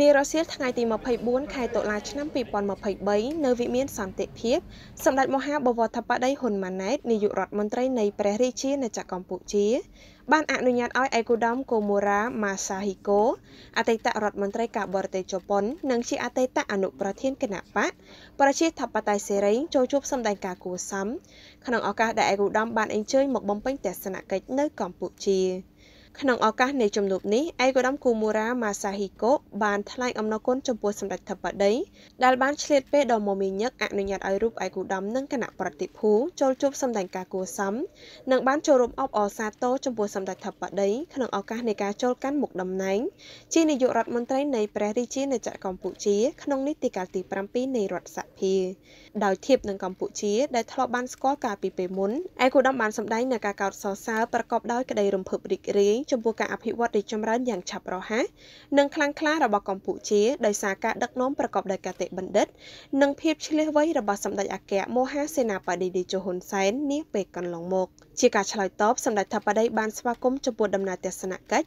នារសៀលថ្ងៃទី24ខែតុលាឆ្នាំ2023នៅវិមានសន្តិភាពសម្ដេចមហាបវរធបតីហ៊ុនម៉ាណែតនាយករដ្ឋមន្ត្រីនៃព្រះរាជាណាចក្រកម្ពុជាបានអនុញ្ញាតឲ្យអេកូដាមកូមូរ៉ាម៉ាសាហ៊ីកូអតីតរដ្ឋមន្ត្រីការបរទេសជប៉ុននិងជាអតីតអនុប្រធានគណៈបកប្រជាធិបតេយ្យសេរីចូលជួបសម្ដែងការគួសមក្នុងឱកាសដែលអេកូដាមបានអញ្ជើញមកបំពេញទស្សនកិច្ចនៅកម្ពុជា។ក្នុងឱកាសនៃជំនួបនេះឯកឧត្តមគូមូរ៉ាម៉ាសាហ៊ីកូបានថ្លែងអំណរគុណចំពោះសម្ដេចធិបតីដែលបានឆ្លៀតពេលដ៏មមាញឹកអនុញ្ញាតឲ្យរូបឯកឧត្តមនិងគណៈប្រតិភូចូលជួបសម្ដែងការគួរសមនិងបានចូលរួមអបអរសាទរចំពោះសម្ដេចធិបតីក្នុងឱកាសនៃការចូលកាន់មុខតំណែងជានាយករដ្ឋមន្ត្រីនៃព្រះរាជាណាចក្រកម្ពុជាក្នុងនីតិកាលទី7នៃរដ្ឋសភាដោយធៀបនឹងកម្ពុជាដែលធ្លាប់បានស្គាល់កាលពីពេលមុនឯកឧត្តមបានសម្ដែងនៅការកោតសរសើរប្រកបដោយក្តីរំភើបរីករាយចំពោះការអភិវឌ្ឍរីកចម្រើនយ៉ាងឆាប់រហ័សនិងខ្លាំងក្លារបស់កម្ពុជាដោយសារការដឹកនាំប្រកបដោយគតិបណ្ឌិតនិងភាពឆ្លៀសវៃរបស់សម្ដេចអគ្គមហាសេនាបតីតេជោហ៊ុនសែននាពេលកន្លងមក ជាការឆ្លើយតបសម្ដេចថាបតីបានស្វាគមន៍ចំពោះដំណើរទស្សនកិច្ច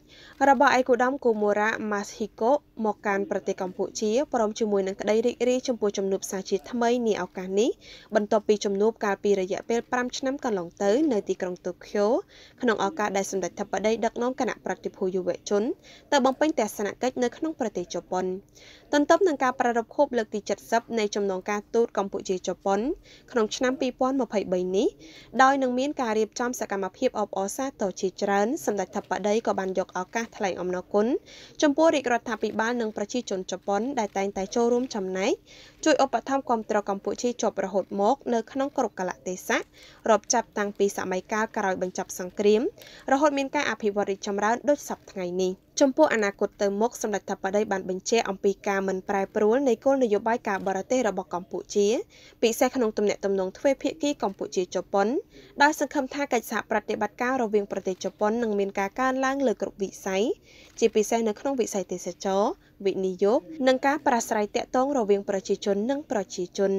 របស់ឯកឧត្តមគូមូរ៉ាម៉ាស់ហ៊ីកូមកកាន់ប្រទេសកម្ពុជាព្រមជាមួយនឹងក្តីរីករាយចំពោះជំនួបសាជាថ្មីនាឱកាសនេះបន្ទាប់ពីជំនួបកាលពីរយៈពេល5ឆ្នាំកន្លងទៅនៅទីក្រុងតូក្យូក្នុងឱកាសដែលសម្ដេចថាបតីដឹកនាំនាំគណៈប្រតិភូយុវជនទៅបំពេញទស្សនកិច្ចនៅក្នុងប្រទេសជប៉ុនទន្ទឹមនឹងការប្រារព្ធខួបលើកទី70នៃចំណងការទូតកម្ពុជាជប៉ុន ក្នុងឆ្នាំ2023នេះដោយនឹងមានការរៀបចំសកម្មភាពអបអរសាទរជាច្រើនសម្ដេចថបដីក៏បានយកឱកាសថ្លែងអំណរគុណចំពោះរាជរដ្ឋាភិបាលនិងប្រជាជនជប៉ុន ដែលតែងតែចូលរួមចំណែកជួយឧបត្ថម្ភគាំទ្រកម្ពុជាជាប់រហូតមក នៅក្នុងគ្រប់កលៈទេសៈរាប់ចាប់តាំងពីសម័យកាលក្រោយបញ្ចប់សង្គ្រាមរហូតមានការអភិវឌ្ឍរីកចម្រើនដូចសពថ្ងៃនេះចំពោះអនាគតទៅមុខសម្ដេចថាបដីបានបញ្ជាក់អំពីការមិនប្រែប្រួលនៃគោលនយោបាយការបរទេសរបស់កម្ពុជាពិសេសក្នុងទំនាក់ទំនងទ្វេភាគីកម្ពុជាជប៉ុនដោយសង្ឃឹមថាកិច្ចសហប្រតិបត្តិការរវាងប្រទេសជប៉ុននឹងមានការកើនឡើងលើគ្រប់វិស័យជាពិសេសនៅក្នុងវិស័យទេសចរវិនិយោគនិងការប្រាស្រ័យទាក់ទង រវាងប្រជាជន និង ប្រជាជន